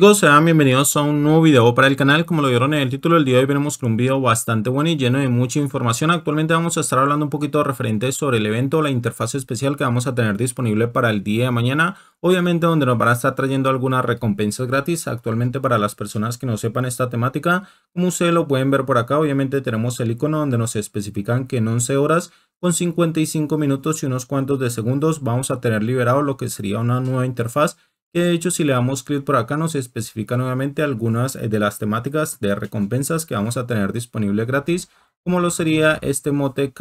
amigos sean bienvenidos a un nuevo video para el canal. Como lo vieron en el título, del día de hoy venimos con un video bastante bueno y lleno de mucha información. Actualmente vamos a estar hablando un poquito referente sobre el evento, la interfaz especial que vamos a tener disponible para el día de mañana. Obviamente donde nos van a estar trayendo algunas recompensas gratis. Actualmente para las personas que no sepan esta temática, como ustedes lo pueden ver por acá, obviamente tenemos el icono donde nos especifican que en 11 horas con 55 minutos y unos cuantos de segundos vamos a tener liberado lo que sería una nueva interfaz y de hecho si le damos clic por acá nos especifica nuevamente algunas eh, de las temáticas de recompensas que vamos a tener disponible gratis, como lo sería este mote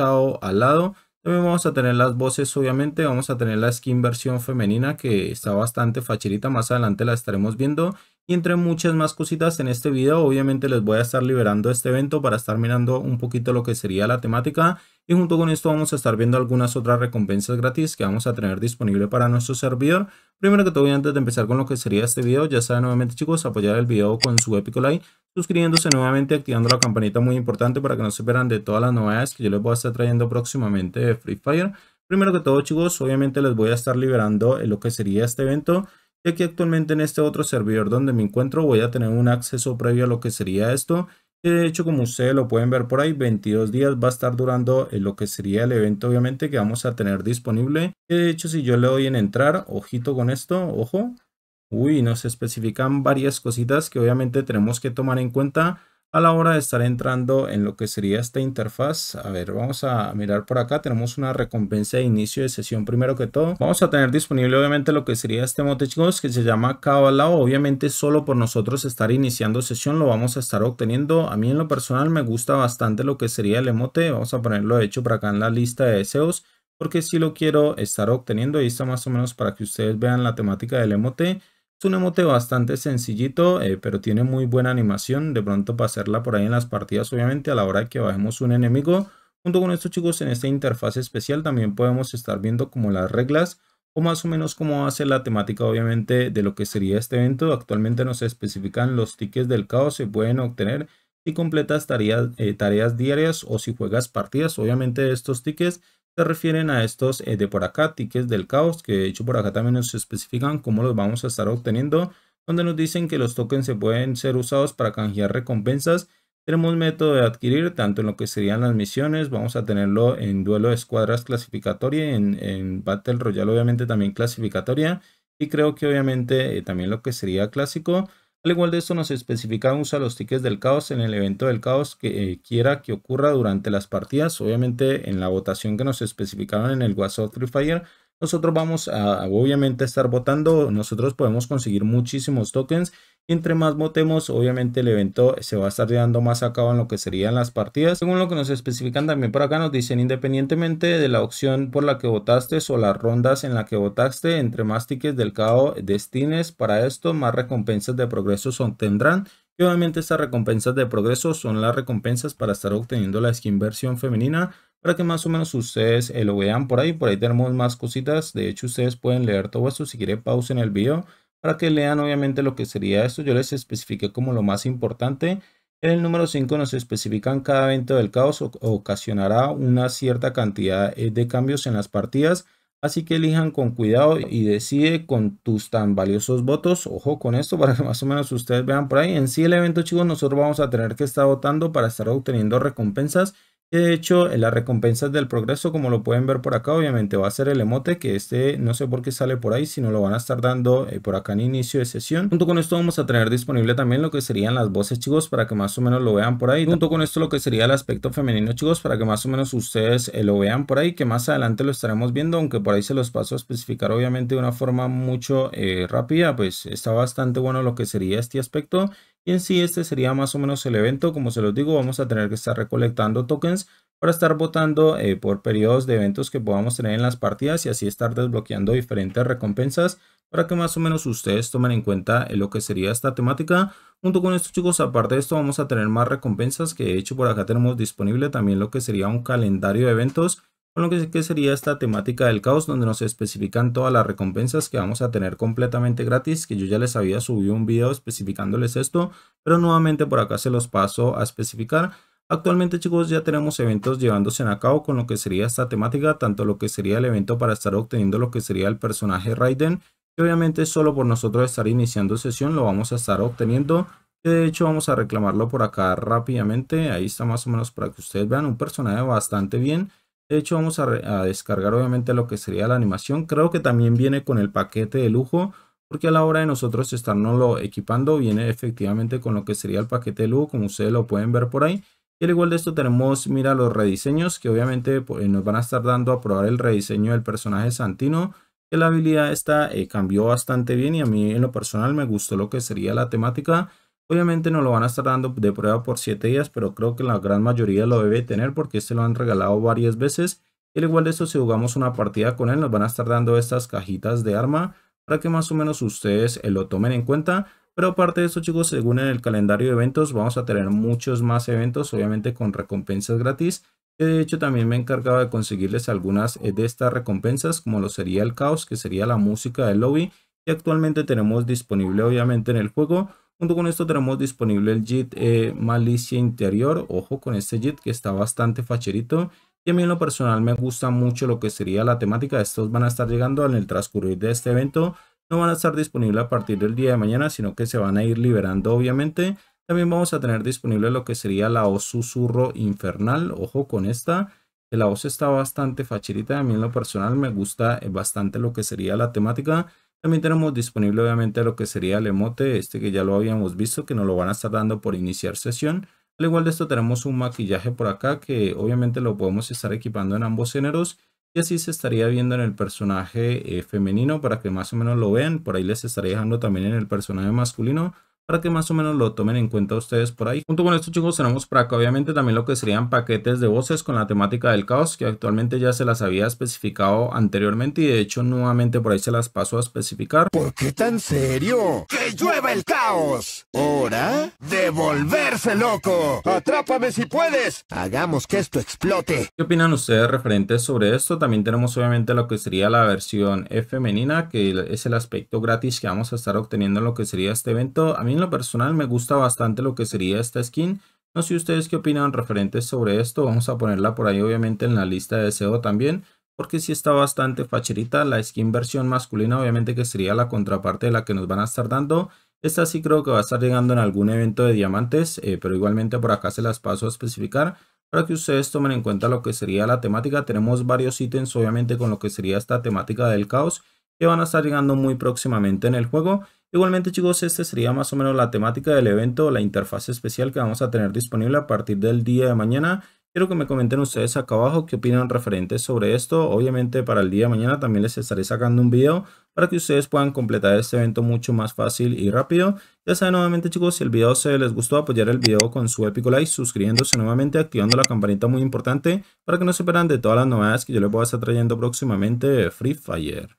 al lado, también vamos a tener las voces, obviamente. Vamos a tener la skin versión femenina que está bastante facherita. Más adelante la estaremos viendo. Y entre muchas más cositas en este video, obviamente les voy a estar liberando este evento para estar mirando un poquito lo que sería la temática. Y junto con esto vamos a estar viendo algunas otras recompensas gratis que vamos a tener disponible para nuestro servidor. Primero que todo, antes de empezar con lo que sería este video, ya saben nuevamente chicos, apoyar el video con su épico like suscribiéndose nuevamente, activando la campanita muy importante para que no se pierdan de todas las novedades que yo les voy a estar trayendo próximamente de Free Fire. Primero que todo chicos, obviamente les voy a estar liberando en eh, lo que sería este evento, y aquí actualmente en este otro servidor donde me encuentro voy a tener un acceso previo a lo que sería esto. De hecho, como ustedes lo pueden ver por ahí, 22 días va a estar durando en eh, lo que sería el evento, obviamente, que vamos a tener disponible. De hecho, si yo le doy en entrar, ojito con esto, ojo, Uy, nos especifican varias cositas que obviamente tenemos que tomar en cuenta a la hora de estar entrando en lo que sería esta interfaz. A ver, vamos a mirar por acá. Tenemos una recompensa de inicio de sesión primero que todo. Vamos a tener disponible obviamente lo que sería este emote chicos que se llama Cabalao. Obviamente solo por nosotros estar iniciando sesión lo vamos a estar obteniendo. A mí en lo personal me gusta bastante lo que sería el emote. Vamos a ponerlo de hecho por acá en la lista de deseos. Porque si lo quiero estar obteniendo, ahí está más o menos para que ustedes vean la temática del emote. Es un emote bastante sencillito, eh, pero tiene muy buena animación. De pronto para hacerla por ahí en las partidas, obviamente, a la hora que bajemos un enemigo. Junto con esto, chicos, en esta interfaz especial también podemos estar viendo como las reglas o más o menos cómo hace la temática, obviamente, de lo que sería este evento. Actualmente nos especifican los tickets del caos, se pueden obtener si completas tareas, eh, tareas diarias o si juegas partidas. Obviamente estos tickets se refieren a estos eh, de por acá, tickets del caos, que de hecho por acá también nos especifican cómo los vamos a estar obteniendo, donde nos dicen que los tokens se pueden ser usados para canjear recompensas. Tenemos método de adquirir, tanto en lo que serían las misiones, vamos a tenerlo en duelo de escuadras clasificatoria, en, Battle Royale obviamente también clasificatoria, y creo que obviamente eh, también lo que sería clásico, al igual de esto, nos especificaron a los tickets del caos en el evento del caos que eh, quiera que ocurra durante las partidas. Obviamente, en la votación que nos especificaron en el WhatsApp Free Fire, nosotros vamos a, obviamente, estar votando. Nosotros podemos conseguir muchísimos tokens. entre más votemos, obviamente, el evento se va a estar llevando más a cabo en lo que serían las partidas. Según lo que nos especifican también por acá, nos dicen, independientemente de la opción por la que votaste o las rondas en la que votaste, entre más tickets del caos destines para esto, más recompensas de progreso obtendrán. Y obviamente estas recompensas de progreso son las recompensas para estar obteniendo la skin versión femenina para que más o menos ustedes eh, lo vean por ahí. Por ahí tenemos más cositas. De hecho, ustedes pueden leer todo esto. Si quieren, pausen el video para que lean obviamente lo que sería esto. Yo les especifique como lo más importante. En el número 5 nos especifican cada evento del caos ocasionará una cierta cantidad eh, de cambios en las partidas Así que elijan con cuidado y decide con tus tan valiosos votos. Ojo con esto para que más o menos ustedes vean por ahí. En sí el evento chicos nosotros vamos a tener que estar votando para estar obteniendo recompensas de hecho, las recompensas del progreso, como lo pueden ver por acá, obviamente va a ser el emote, que este no sé por qué sale por ahí, sino lo van a estar dando eh, por acá en inicio de sesión. Junto con esto vamos a tener disponible también lo que serían las voces, chicos, para que más o menos lo vean por ahí. Junto con esto lo que sería el aspecto femenino, chicos, para que más o menos ustedes eh, lo vean por ahí, que más adelante lo estaremos viendo, aunque por ahí se los paso a especificar obviamente de una forma mucho eh, rápida, pues está bastante bueno lo que sería este aspecto y en sí, este sería más o menos el evento. Como se los digo, vamos a tener que estar recolectando tokens para estar votando eh, por periodos de eventos que podamos tener en las partidas y así estar desbloqueando diferentes recompensas para que más o menos ustedes tomen en cuenta eh, lo que sería esta temática. Junto con esto chicos, aparte de esto vamos a tener más recompensas que de hecho por acá tenemos disponible también lo que sería un calendario de eventos con lo que, sería esta temática del caos donde nos especifican todas las recompensas que vamos a tener completamente gratis, que yo ya les había subido un video especificándoles esto, pero nuevamente por acá se los paso a especificar. Actualmente chicos ya tenemos eventos llevándose a cabo con lo que sería esta temática, tanto lo que sería el evento para estar obteniendo lo que sería el personaje Raiden, que obviamente solo por nosotros estar iniciando sesión lo vamos a estar obteniendo, de hecho vamos a reclamarlo por acá rápidamente, ahí está más o menos para que ustedes vean un personaje bastante bien, de hecho, vamos a, descargar obviamente lo que sería la animación. Creo que también viene con el paquete de lujo, porque a la hora de nosotros estarnoslo equipando, viene efectivamente con lo que sería el paquete de lujo, como ustedes lo pueden ver por ahí. Y al igual de esto tenemos, mira, los rediseños, que obviamente pues, nos van a estar dando a probar el rediseño del personaje Santino, que la habilidad esta eh, cambió bastante bien y a mí en lo personal me gustó lo que sería la temática. Obviamente no lo van a estar dando de prueba por 7 días, pero creo que la gran mayoría lo debe tener porque este lo han regalado varias veces. Y al igual de eso, si jugamos una partida con él, nos van a estar dando estas cajitas de arma para que más o menos ustedes eh, lo tomen en cuenta. Pero aparte de eso chicos, según el calendario de eventos, vamos a tener muchos más eventos, obviamente con recompensas gratis. De hecho también me he encargado de conseguirles algunas eh, de estas recompensas, como lo sería el caos, que sería la música del lobby, que actualmente tenemos disponible obviamente en el juego. Junto con esto tenemos disponible el JIT eh, Malicia Interior. Ojo con este JIT que está bastante facherito. Y a mí en lo personal me gusta mucho lo que sería la temática. Estos van a estar llegando en el transcurrir de este evento. No van a estar disponibles a partir del día de mañana, sino que se van a ir liberando obviamente. También vamos a tener disponible lo que sería la O susurro infernal. Ojo con esta. La voz está bastante facherita. A mí en lo personal me gusta eh, bastante lo que sería la temática. También tenemos disponible obviamente lo que sería el emote, este que ya lo habíamos visto, que nos lo van a estar dando por iniciar sesión. Al igual de esto tenemos un maquillaje por acá que obviamente lo podemos estar equipando en ambos géneros y así se estaría viendo en el personaje eh, femenino para que más o menos lo vean. Por ahí les estaré dejando también en el personaje masculino para que más o menos lo tomen en cuenta ustedes por ahí. Junto con estos chicos tenemos para acá obviamente también lo que serían paquetes de voces con la temática del caos que actualmente ya se las había especificado anteriormente y de hecho nuevamente por ahí se las paso a especificar. ¿Por qué tan serio? ¡Que llueva el caos! ¿Hora? ¡De volverse loco! ¡Atrápame si puedes! ¡Hagamos que esto explote! ¿Qué opinan ustedes referentes sobre esto? También tenemos obviamente lo que sería la versión femenina que es el aspecto gratis que vamos a estar obteniendo en lo que sería este evento. A mí lo personal me gusta bastante lo que sería esta skin. No sé ustedes qué opinan referentes sobre esto. Vamos a ponerla por ahí obviamente en la lista de deseo también. Porque si está bastante facherita. La skin versión masculina obviamente que sería la contraparte de la que nos van a estar dando. Esta sí creo que va a estar llegando en algún evento de diamantes. Eh, pero igualmente por acá se las paso a especificar. Para que ustedes tomen en cuenta lo que sería la temática. Tenemos varios ítems obviamente con lo que sería esta temática del caos que van a estar llegando muy próximamente en el juego. Igualmente chicos, esta sería más o menos la temática del evento, la interfaz especial que vamos a tener disponible a partir del día de mañana. Quiero que me comenten ustedes acá abajo qué opinan referentes sobre esto. Obviamente para el día de mañana también les estaré sacando un video para que ustedes puedan completar este evento mucho más fácil y rápido. Ya saben nuevamente chicos, si el video se les gustó, apoyar el video con su épico like, suscribiéndose nuevamente, activando la campanita muy importante para que no se pierdan de todas las novedades que yo les voy a estar trayendo próximamente de Free Fire.